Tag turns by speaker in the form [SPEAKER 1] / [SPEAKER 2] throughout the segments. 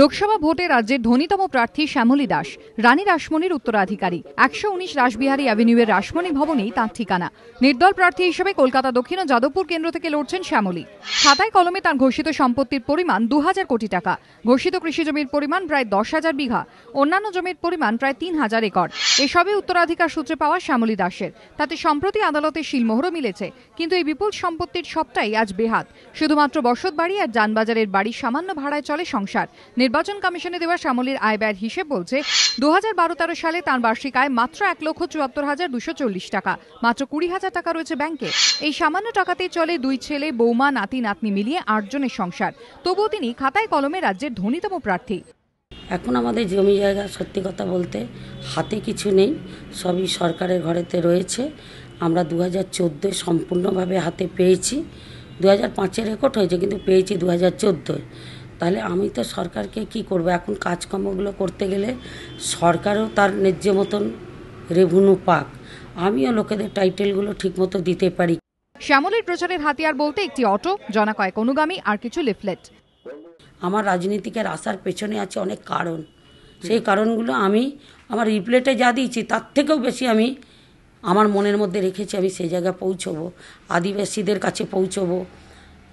[SPEAKER 1] লোকসভা ভোটে রাজ্যের ধনীতম প্রার্থী শ্যামলী দাস রানী রাসমণির উত্তরাধিকারী একশো উনিশ রাসবিহারী অ্যাভিনিউয়ের রাসমণি ভবনেই তাঁর ঠিকানা নির্দল প্রার্থী হিসেবে কলকাতা দক্ষিণ ও যাদবপুর কেন্দ্র থেকে লড়ছেন শ্যামলী খাতায় কলমে তাঁর ঘোষিত সম্পত্তির পরিমাণ দু হাজার কোটি টাকা ঘোষিত কৃষি জমির পরিমাণ প্রায় দশ হাজার বিঘা অন্যান্য জমির পরিমাণ প্রায় তিন হাজার একর এসবই উত্তরাধিকার সূত্রে পাওয়া শ্যামলী দাসের তাতে সম্প্রতি আদালতে শিলমোহরও মিলেছে কিন্তু এই বিপুল সম্পত্তির সবটাই আজ বেহাত শুধুমাত্র বসত বাড়ি আর যানবাজারের বাড়ি সামান্য ভাড়ায় চলে সংসার নির্বাচন কমিশনে দেওয়া শ্যামলীর আয় ব্যয়ের হিসেব বলছে দু হাজার বারো তেরো সালে তার বার্ষিক আয় মাত্র এক লক্ষ চুয়াত্তর হাজার দুশো চল্লিশ টাকা মাত্র কুড়ি হাজার টাকা রয়েছে ব্যাংকে এই সামান্য টাকাতেই চলে দুই ছেলে বৌমা নাতি নাতনি মিলিয়ে আটজনের সংসার তবুও তিনি খাতায় কলমে রাজ্যের
[SPEAKER 2] ধনীতম প্রার্থী এখন আমাদের জমি জায়গা সত্যি কথা বলতে হাতে কিছু নেই সবই সরকারের ঘরেতে রয়েছে আমরা দু হাজার চোদ্দোয় সম্পূর্ণভাবে হাতে পেয়েছি দু হাজার পাঁচে রেকর্ড হয়েছে কিন্তু পেয়েছি দু হাজার চোদ্দোয় তাহলে আমি তো সরকারকে কি করব এখন কাজকর্মগুলো করতে গেলে সরকারও তার ন্যায্য মতন রেভিনিউ পাক আমিও লোকেদের টাইটেলগুলো ঠিকমতো দিতে পারি শ্যামলের প্রচারের
[SPEAKER 1] হাতিয়ার বলতে একটি অটো জনাকয়েক অনুগামী আর কিছু লিফলেট
[SPEAKER 2] আমার রাজনীতিকের আসার পেছনে আছে অনেক কারণ সেই কারণগুলো আমি আমার রিপ্লেটে যা দিয়েছি তার থেকেও বেশি আমি আমার মনের মধ্যে রেখেছি আমি সেই জায়গায় পৌঁছবো আদিবাসীদের কাছে পৌঁছবো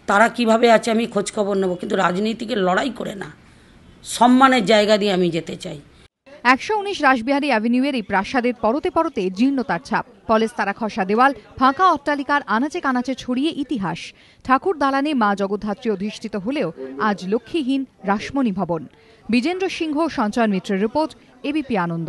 [SPEAKER 2] তারা কিভাবে আছে আমি খোঁজখবর নেব কিন্তু রাজনীতিকে লড়াই করে না সম্মানের জায়গা দিয়ে আমি যেতে চাই
[SPEAKER 1] একশো উনিশ রাসবিহারী অ্যাভিনিউয়ের এই প্রাসাদের পরতে পরতে জীর্ণতার ছাপ তারা খসা দেওয়াল ফাঁকা অট্টালিকার আনাচে কানাচে ছড়িয়ে ইতিহাস ঠাকুর দালানে মা জগদ্ধাত্রী অধিষ্ঠিত হলেও আজ লক্ষ্মীহীন রাসমণি ভবন বিজেন্দ্র সিংহ সঞ্চয় মিত্রের রিপোর্ট এবিপি আনন্দ